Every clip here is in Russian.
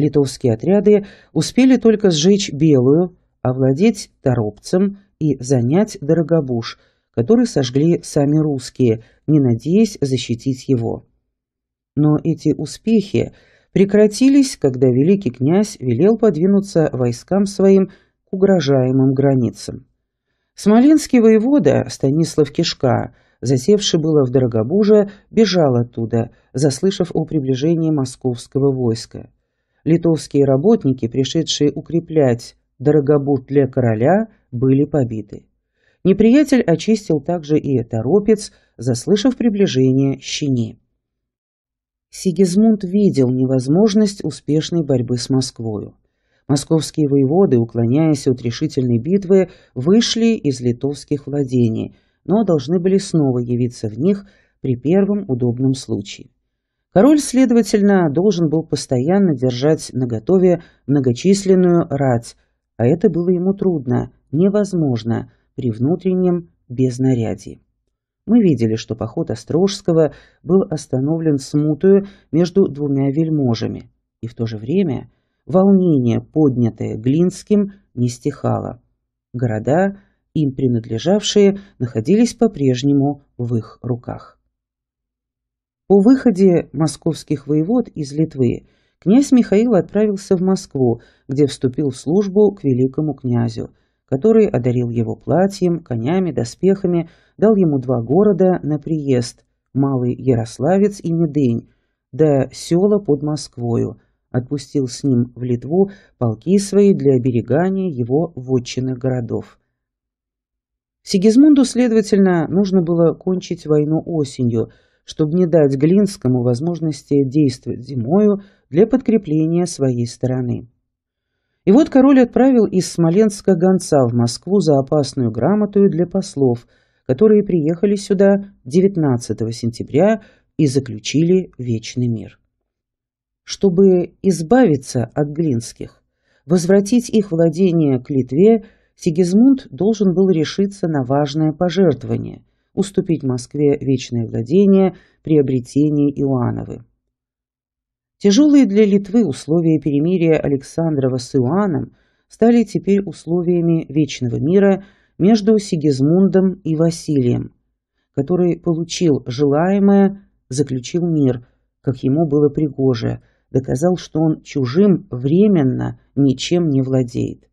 Литовские отряды успели только сжечь Белую, овладеть Торопцем и занять Дорогобуш, который сожгли сами русские, не надеясь защитить его. Но эти успехи прекратились, когда великий князь велел подвинуться войскам своим к угрожаемым границам. Смоленский воевода Станислав Кишка, засевший было в Дорогобуже, бежал оттуда, заслышав о приближении московского войска. Литовские работники, пришедшие укреплять Дорогобуд для короля, были побиты. Неприятель очистил также и торопец, заслышав приближение щени. Сигизмунд видел невозможность успешной борьбы с Москвою. Московские воеводы, уклоняясь от решительной битвы, вышли из литовских владений, но должны были снова явиться в них при первом удобном случае. Король, следовательно, должен был постоянно держать наготове многочисленную рать, а это было ему трудно, невозможно при внутреннем безнаряде. Мы видели, что поход Острожского был остановлен смутою между двумя вельможами, и в то же время волнение, поднятое Глинским, не стихало. Города, им принадлежавшие, находились по-прежнему в их руках. По выходе московских воевод из Литвы князь Михаил отправился в Москву, где вступил в службу к великому князю, который одарил его платьем, конями, доспехами, дал ему два города на приезд – Малый Ярославец и Медынь, да села под Москвою, отпустил с ним в Литву полки свои для оберегания его вотчинных городов. Сигизмунду, следовательно, нужно было кончить войну осенью – чтобы не дать Глинскому возможности действовать зимою для подкрепления своей стороны. И вот король отправил из Смоленска гонца в Москву за опасную грамоту для послов, которые приехали сюда 19 сентября и заключили вечный мир. Чтобы избавиться от Глинских, возвратить их владение к Литве, Сигизмунд должен был решиться на важное пожертвование – уступить Москве вечное владение, приобретение Иоанновы. Тяжелые для Литвы условия перемирия Александрова с Иоанном стали теперь условиями вечного мира между Сигизмундом и Василием, который получил желаемое, заключил мир, как ему было пригоже, доказал, что он чужим временно ничем не владеет.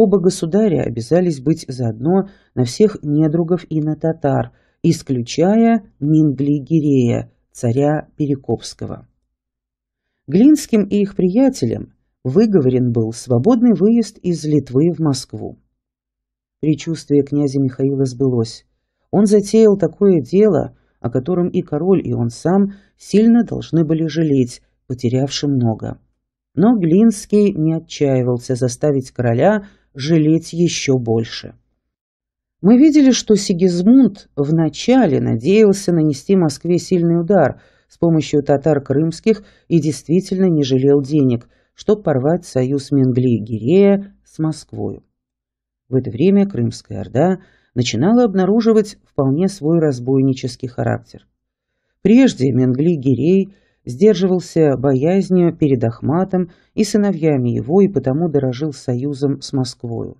Оба государя обязались быть заодно на всех недругов и на татар, исключая мингли царя Перекопского. Глинским и их приятелям выговорен был свободный выезд из Литвы в Москву. Причувствие князя Михаила сбылось. Он затеял такое дело, о котором и король, и он сам сильно должны были жалеть, потерявши много. Но Глинский не отчаивался заставить короля жалеть еще больше. Мы видели, что Сигизмунд вначале надеялся нанести Москве сильный удар с помощью татар крымских и действительно не жалел денег, чтобы порвать союз Менгли Гирея с Москвою. В это время Крымская Орда начинала обнаруживать вполне свой разбойнический характер. Прежде Менгли Гирей – сдерживался боязнью перед Ахматом и сыновьями его, и потому дорожил союзом с Москвою.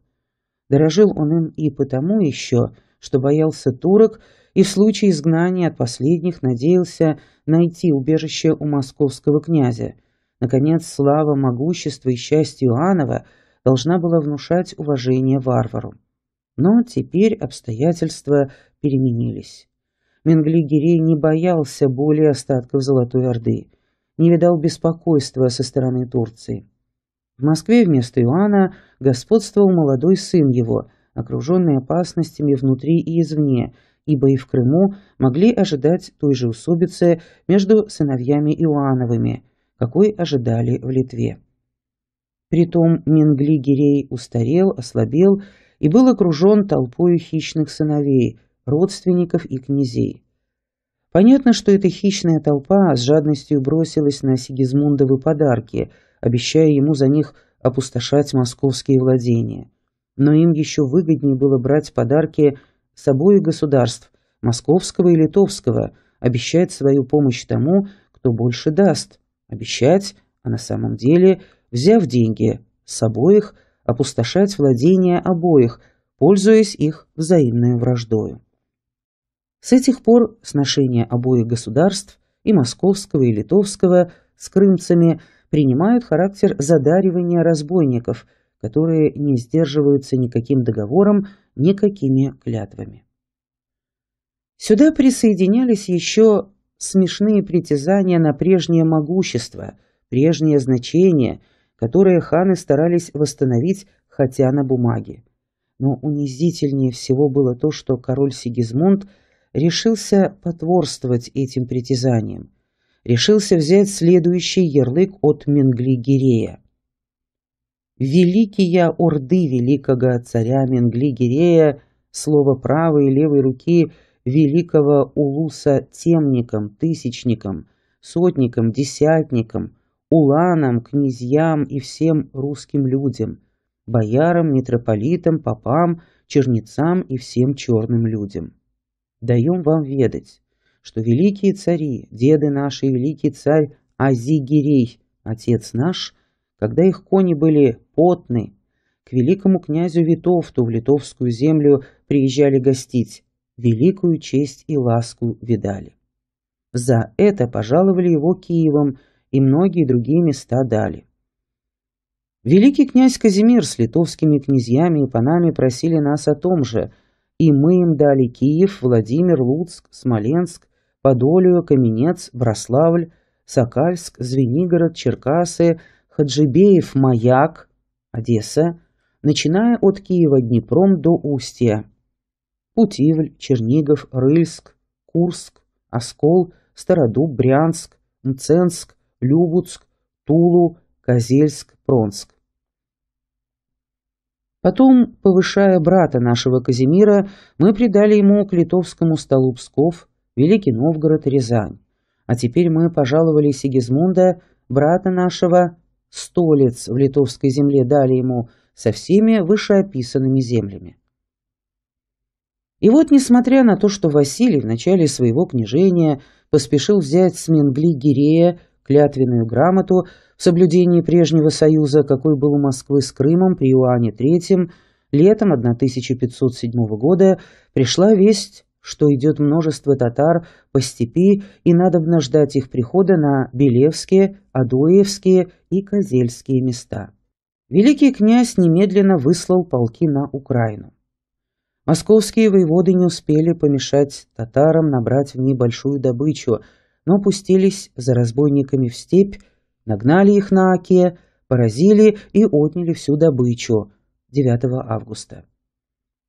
Дорожил он им и потому еще, что боялся турок и в случае изгнания от последних надеялся найти убежище у московского князя. Наконец, слава, могущество и счастье Иоаннова должна была внушать уважение варвару. Но теперь обстоятельства переменились. Менглигерей не боялся боли остатков Золотой Орды, не видал беспокойства со стороны Турции. В Москве вместо Иоанна господствовал молодой сын его, окруженный опасностями внутри и извне, ибо и в Крыму могли ожидать той же усобицы между сыновьями Иоанновыми, какой ожидали в Литве. Притом Менгли-Гирей устарел, ослабел и был окружен толпой хищных сыновей – родственников и князей. Понятно, что эта хищная толпа с жадностью бросилась на Сигизмундовы подарки, обещая ему за них опустошать московские владения. Но им еще выгоднее было брать подарки с обоих государств, московского и литовского, обещать свою помощь тому, кто больше даст. Обещать, а на самом деле, взяв деньги с обоих, опустошать владения обоих, пользуясь их взаимной враждою. С этих пор сношения обоих государств, и московского, и литовского, с крымцами, принимают характер задаривания разбойников, которые не сдерживаются никаким договором, никакими клятвами. Сюда присоединялись еще смешные притязания на прежнее могущество, прежнее значение, которое ханы старались восстановить хотя на бумаге. Но унизительнее всего было то, что король Сигизмунд – решился потворствовать этим притязаниям, решился взять следующий ярлык от Менгли-Гирея. «Великие орды великого царя Менгли-Гирея» слово правой и левой руки великого улуса темником, тысячником, сотником, десятником, уланам, князьям и всем русским людям, боярам, митрополитам, попам, чернецам и всем черным людям даем вам ведать, что великие цари, деды наши и великий царь Азигирей, отец наш, когда их кони были потны, к великому князю Витовту в литовскую землю приезжали гостить, великую честь и ласку видали. За это пожаловали его Киевом и многие другие места дали. Великий князь Казимир с литовскими князьями и панами просили нас о том же – и мы им дали Киев, Владимир, Луцк, Смоленск, Подолию, Каменец, Брославль, Сокальск, Звенигород, Черкасы, Хаджибеев, Маяк, Одесса, начиная от Киева Днепром до Устья, Путивль, Чернигов, Рыльск, Курск, Оскол, Стародуб, Брянск, Мценск, Любуцк, Тулу, Козельск, Пронск. Потом, повышая брата нашего Казимира, мы придали ему к литовскому столу Псков, Великий Новгород, Рязань. А теперь мы пожаловали Сигизмунда, брата нашего, столец в литовской земле дали ему со всеми вышеописанными землями. И вот, несмотря на то, что Василий в начале своего княжения поспешил взять с Менгли Гирея клятвенную грамоту, соблюдении прежнего союза, какой был у Москвы с Крымом при Иоанне III, летом 1507 года пришла весть, что идет множество татар по степи и надобно ждать их прихода на Белевские, Адоевские и Козельские места. Великий князь немедленно выслал полки на Украину. Московские воеводы не успели помешать татарам набрать в ней добычу, но пустились за разбойниками в степь, Нагнали их на Оке, поразили и отняли всю добычу 9 августа.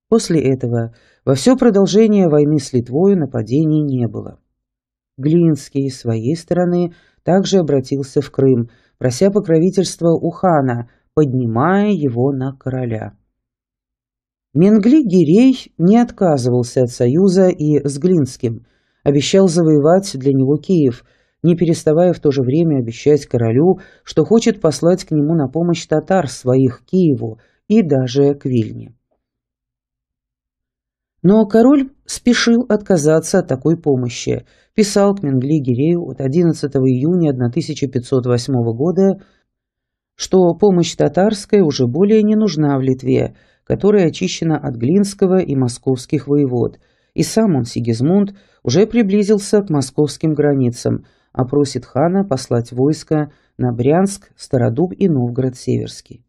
После этого во все продолжение войны с Литвою нападений не было. Глинский с своей стороны также обратился в Крым, прося покровительства у хана, поднимая его на короля. Менгли Гирей не отказывался от союза и с Глинским, обещал завоевать для него Киев – не переставая в то же время обещать королю, что хочет послать к нему на помощь татар своих Киеву и даже к Вильне. Но король спешил отказаться от такой помощи, писал к Менгли Гирею от 11 июня 1508 года, что помощь татарская уже более не нужна в Литве, которая очищена от Глинского и московских воевод, и сам он, Сигизмунд, уже приблизился к московским границам – а просит хана послать войско на Брянск, Стародуб и Новгород-Северский.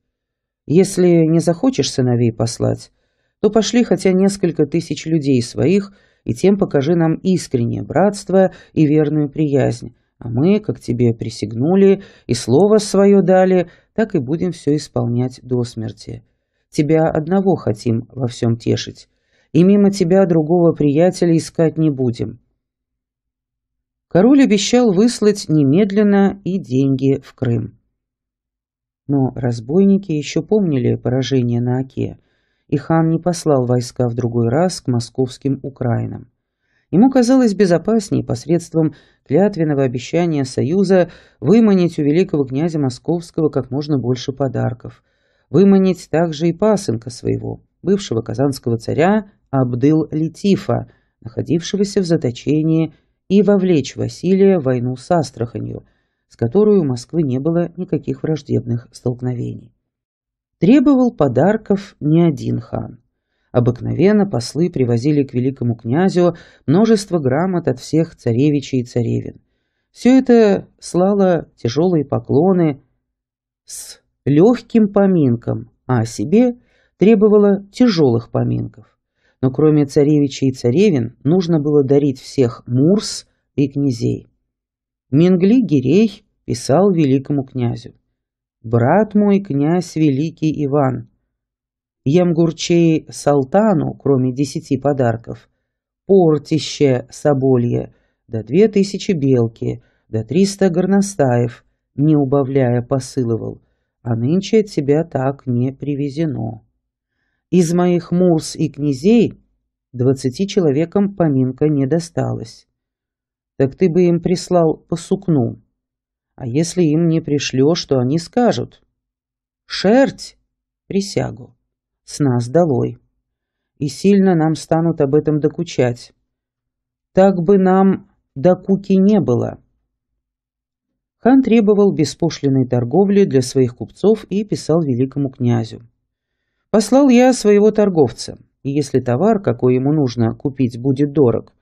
Если не захочешь сыновей послать, то пошли хотя несколько тысяч людей своих, и тем покажи нам искреннее братство и верную приязнь, а мы, как тебе присягнули и слово свое дали, так и будем все исполнять до смерти. Тебя одного хотим во всем тешить, и мимо тебя другого приятеля искать не будем король обещал выслать немедленно и деньги в Крым. Но разбойники еще помнили поражение на Оке, и хан не послал войска в другой раз к московским украинам. Ему казалось безопаснее посредством клятвенного обещания Союза выманить у великого князя Московского как можно больше подарков, выманить также и пасынка своего, бывшего казанского царя Абдыл-Летифа, находившегося в заточении и вовлечь Василия в войну с Астраханью, с которой у Москвы не было никаких враждебных столкновений. Требовал подарков не один хан. Обыкновенно послы привозили к великому князю множество грамот от всех царевичей и царевин. Все это слало тяжелые поклоны с легким поминком, а о себе требовало тяжелых поминков но кроме царевичей и царевин нужно было дарить всех мурс и князей. Мингли Гирей писал великому князю. «Брат мой, князь Великий Иван, Ямгурчей Салтану, кроме десяти подарков, портище соболье, до две тысячи белки, до триста горностаев, не убавляя посылывал, а нынче от тебя так не привезено». Из моих мурс и князей двадцати человекам поминка не досталось. Так ты бы им прислал по сукну. А если им не пришлешь, что они скажут. Шерть! Присягу. С нас долой. И сильно нам станут об этом докучать. Так бы нам докуки не было. Хан требовал беспошлиной торговли для своих купцов и писал великому князю. Послал я своего торговца, и если товар, какой ему нужно купить, будет дорог,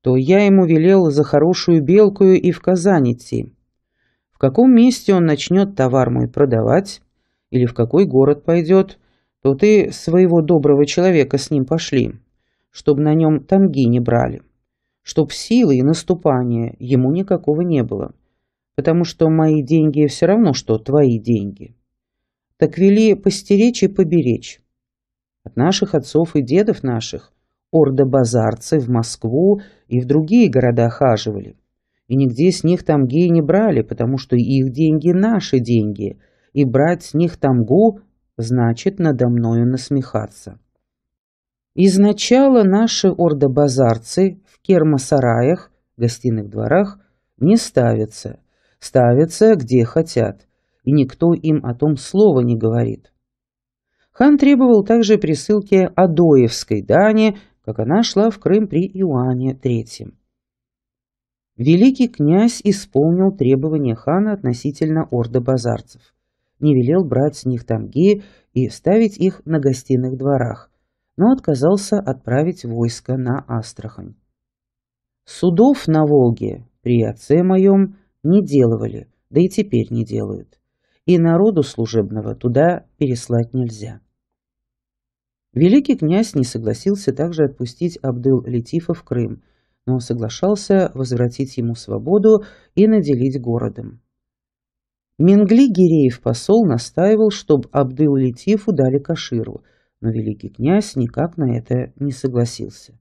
то я ему велел за хорошую белкую и в Казань идти. В каком месте он начнет товар мой продавать, или в какой город пойдет, то ты своего доброго человека с ним пошли, чтобы на нем тамги не брали, чтоб силы и наступания ему никакого не было, потому что мои деньги все равно, что твои деньги» так вели постеречь и поберечь. От наших отцов и дедов наших базарцы в Москву и в другие города хаживали. И нигде с них тамги не брали, потому что их деньги – наши деньги, и брать с них тамгу – значит надо мною насмехаться. Изначало наши базарцы в кермосараях, гостиных дворах, не ставятся, ставятся где хотят, и никто им о том слова не говорит. Хан требовал также присылки Адоевской дани, как она шла в Крым при Иоанне III. Великий князь исполнил требования хана относительно орда базарцев. Не велел брать с них тамги и ставить их на гостиных дворах, но отказался отправить войско на Астрахань. Судов на Волге при отце моем не делывали, да и теперь не делают и народу служебного туда переслать нельзя. Великий князь не согласился также отпустить абдул летифа в Крым, но соглашался возвратить ему свободу и наделить городом. Менгли Гиреев посол настаивал, чтобы абдул летифу дали Каширу, но великий князь никак на это не согласился.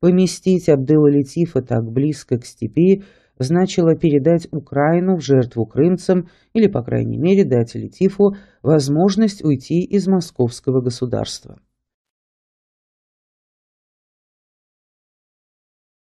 Поместить абдул Летифа так близко к степи значило передать Украину в жертву крымцам или, по крайней мере, дать Летифу возможность уйти из московского государства.